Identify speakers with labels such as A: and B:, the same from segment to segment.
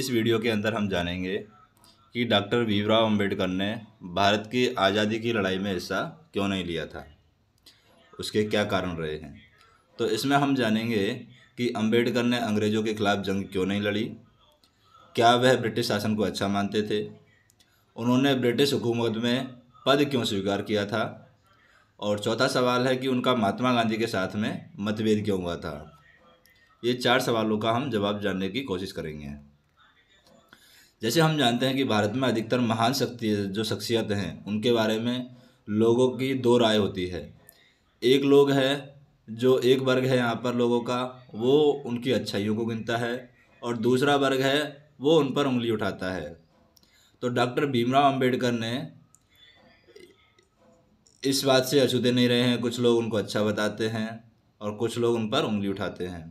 A: इस वीडियो के अंदर हम जानेंगे कि डॉक्टर भीमराव अंबेडकर ने भारत की आज़ादी की लड़ाई में हिस्सा क्यों नहीं लिया था उसके क्या कारण रहे हैं तो इसमें हम जानेंगे कि अंबेडकर ने अंग्रेज़ों के खिलाफ जंग क्यों नहीं लड़ी क्या वह ब्रिटिश शासन को अच्छा मानते थे उन्होंने ब्रिटिश हुकूमत में पद क्यों स्वीकार किया था और चौथा सवाल है कि उनका महात्मा गांधी के साथ में मतभेद क्यों हुआ था ये चार सवालों का हम जवाब जानने की कोशिश करेंगे जैसे हम जानते हैं कि भारत में अधिकतर महान शक्ति जो शख्सियत हैं उनके बारे में लोगों की दो राय होती है एक लोग है जो एक वर्ग है यहाँ पर लोगों का वो उनकी अच्छाइयों को गिनता है और दूसरा वर्ग है वो उन पर उंगली उठाता है तो डॉक्टर भीमराव अंबेडकर ने इस बात से अछूते नहीं रहे हैं कुछ लोग उनको अच्छा बताते हैं और कुछ लोग उन पर उंगली उठाते हैं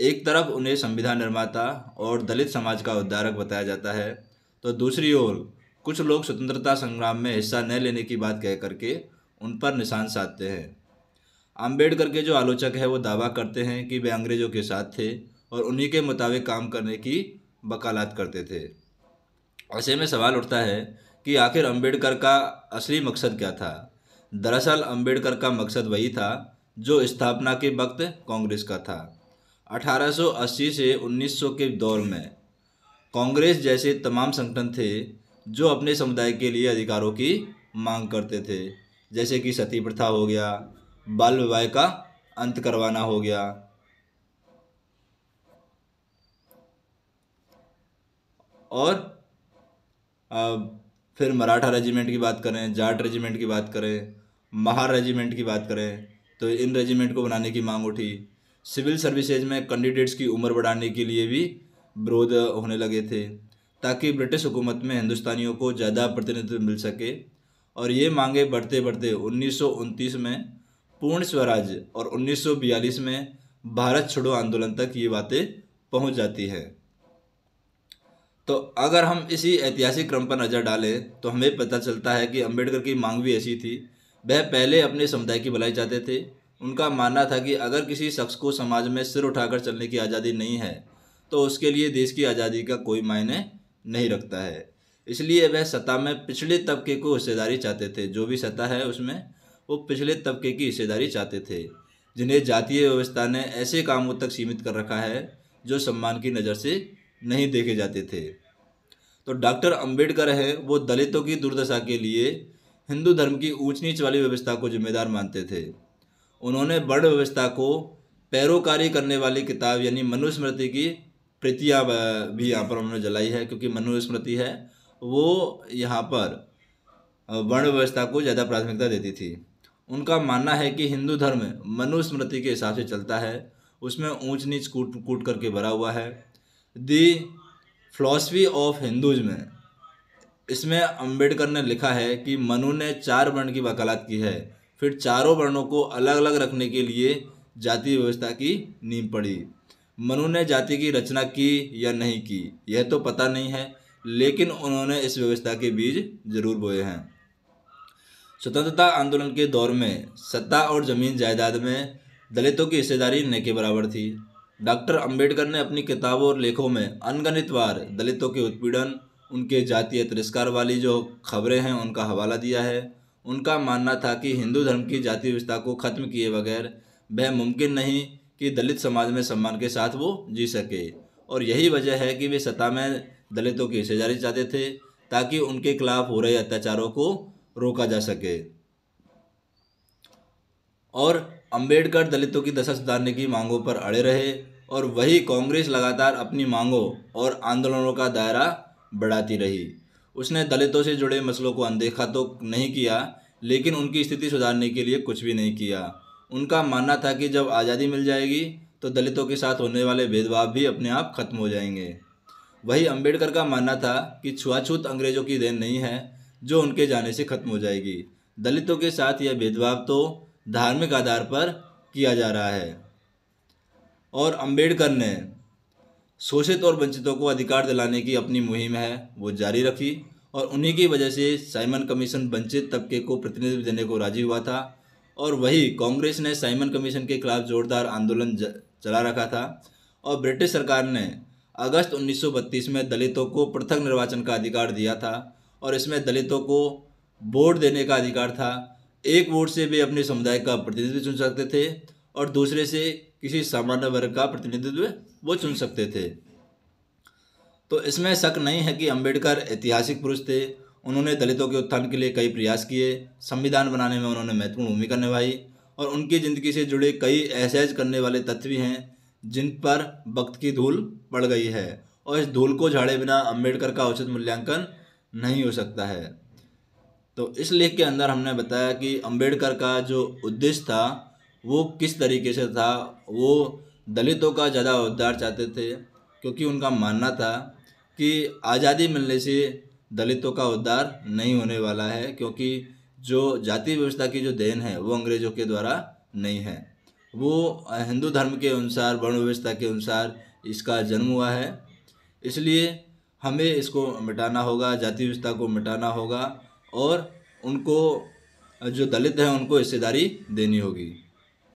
A: एक तरफ उन्हें संविधान निर्माता और दलित समाज का उद्धारक बताया जाता है तो दूसरी ओर कुछ लोग स्वतंत्रता संग्राम में हिस्सा न लेने की बात कह करके उन पर निशान साधते हैं आम्बेडकर के जो आलोचक है वो दावा करते हैं कि वे अंग्रेज़ों के साथ थे और उन्हीं के मुताबिक काम करने की वकालत करते थे ऐसे में सवाल उठता है कि आखिर अंबेडकर का असली मकसद क्या था दरअसल अंबेडकर का मकसद वही था जो स्थापना के वक्त कांग्रेस का था 1880 से 1900 के दौर में कांग्रेस जैसे तमाम संगठन थे जो अपने समुदाय के लिए अधिकारों की मांग करते थे जैसे कि सती प्रथा हो गया बाल विवाह का अंत करवाना हो गया और फिर मराठा रेजिमेंट की बात करें जाट रेजिमेंट की बात करें महार रेजिमेंट की बात करें तो इन रेजिमेंट को बनाने की मांग उठी सिविल सर्विसेज में कैंडिडेट्स की उम्र बढ़ाने के लिए भी विरोध होने लगे थे ताकि ब्रिटिश हुकूमत में हिंदुस्तानियों को ज़्यादा प्रतिनिधित्व मिल सके और ये मांगे बढ़ते बढ़ते उन्नीस में पूर्ण स्वराज और उन्नीस में भारत छोड़ो आंदोलन तक ये बातें पहुंच जाती हैं तो अगर हम इसी ऐतिहासिक क्रम पर नज़र डालें तो हमें पता चलता है कि अंबेडकर की मांग भी ऐसी थी वह पहले अपने समुदाय की भलाई चाहते थे उनका मानना था कि अगर किसी शख्स को समाज में सिर उठाकर चलने की आज़ादी नहीं है तो उसके लिए देश की आज़ादी का कोई मायने नहीं रखता है इसलिए वह सत्ता में पिछले तबके को हिस्सेदारी चाहते थे जो भी सत्ता है उसमें वो पिछले तबके की हिस्सेदारी चाहते थे जिन्हें जातीय व्यवस्था ने ऐसे कामों तक सीमित कर रखा है जो सम्मान की नज़र से नहीं देखे जाते थे तो डॉक्टर अंबेडकर है वो दलितों की दुर्दशा के लिए हिंदू धर्म की ऊंच नीच वाली व्यवस्था को जिम्मेदार मानते थे उन्होंने वर्ण व्यवस्था को पैरोकारी करने वाली किताब यानी मनुस्मृति की प्रतिया भी यहाँ पर उन्होंने जलाई है क्योंकि मनुस्मृति है वो यहाँ पर वर्ण व्यवस्था को ज़्यादा प्राथमिकता देती थी उनका मानना है कि हिंदू धर्म मनुस्मृति के हिसाब से चलता है उसमें ऊंच नीच कूट कूट करके भरा हुआ है दी फलॉसफी ऑफ हिंदूज में इसमें अंबेडकर ने लिखा है कि मनु ने चार वर्ण की वकालत की है फिर चारों वर्णों को अलग अलग रखने के लिए जाति व्यवस्था की नींव पड़ी मनु ने जाति की रचना की या नहीं की यह तो पता नहीं है लेकिन उन्होंने इस व्यवस्था के बीज जरूर बोए हैं स्वतंत्रता आंदोलन के दौर में सत्ता और जमीन जायदाद में दलितों की हिस्सेदारी न के बराबर थी डॉक्टर अंबेडकर ने अपनी किताबों और लेखों में अनगणित बार दलितों के उत्पीड़न उनके जातीय तिरस्कार वाली जो खबरें हैं उनका हवाला दिया है उनका मानना था कि हिंदू धर्म की जाति व्यवस्था को खत्म किए बगैर वह मुमकिन नहीं कि दलित समाज में सम्मान के साथ वो जी सके और यही वजह है कि वे सत्ता में दलितों की हिस्सेदारी चाहते थे ताकि उनके खिलाफ हो रहे अत्याचारों को रोका जा सके और अंबेडकर दलितों की दशा सुधारने की मांगों पर अड़े रहे और वही कांग्रेस लगातार अपनी मांगों और आंदोलनों का दायरा बढ़ाती रही उसने दलितों से जुड़े मसलों को अनदेखा तो नहीं किया लेकिन उनकी स्थिति सुधारने के लिए कुछ भी नहीं किया उनका मानना था कि जब आज़ादी मिल जाएगी तो दलितों के साथ होने वाले भेदभाव भी अपने आप खत्म हो जाएंगे वही अंबेडकर का मानना था कि छुआछूत अंग्रेजों की देन नहीं है जो उनके जाने से खत्म हो जाएगी दलितों के साथ यह भेदभाव तो धार्मिक आधार पर किया जा रहा है और अंबेडकर ने शोषित और वंचितों को अधिकार दिलाने की अपनी मुहिम है वो जारी रखी और उन्हीं की वजह से साइमन कमीशन वंचित तबके को प्रतिनिधित्व देने को राजी हुआ था और वही कांग्रेस ने साइमन कमीशन के खिलाफ जोरदार आंदोलन चला रखा था और ब्रिटिश सरकार ने अगस्त 1932 में दलितों को पृथक निर्वाचन का अधिकार दिया था और इसमें दलितों को वोट देने का अधिकार था एक वोट से भी अपने समुदाय का प्रतिनिधित्व चुन सकते थे और दूसरे से किसी सामान्य वर्ग का प्रतिनिधित्व वो चुन सकते थे तो इसमें शक नहीं है कि अंबेडकर ऐतिहासिक पुरुष थे उन्होंने दलितों के उत्थान के लिए कई प्रयास किए संविधान बनाने में उन्होंने महत्वपूर्ण भूमिका निभाई और उनकी ज़िंदगी से जुड़े कई एहसास करने वाले तत्व हैं जिन पर वक्त की धूल पड़ गई है और इस धूल को झाड़े बिना अंबेडकर का उचित मूल्यांकन नहीं हो सकता है तो इस लेख के अंदर हमने बताया कि अंबेडकर का जो उद्देश्य था वो किस तरीके से था वो दलितों का ज़्यादा उद्धार चाहते थे क्योंकि उनका मानना था कि आज़ादी मिलने से दलितों का उद्धार नहीं होने वाला है क्योंकि जो जाति व्यवस्था की जो देन है वो अंग्रेज़ों के द्वारा नहीं है वो हिंदू धर्म के अनुसार वर्ण व्यवस्था के अनुसार इसका जन्म हुआ है इसलिए हमें इसको मिटाना होगा जाति व्यवस्था को मिटाना होगा और उनको जो दलित हैं उनको हिस्सेदारी देनी होगी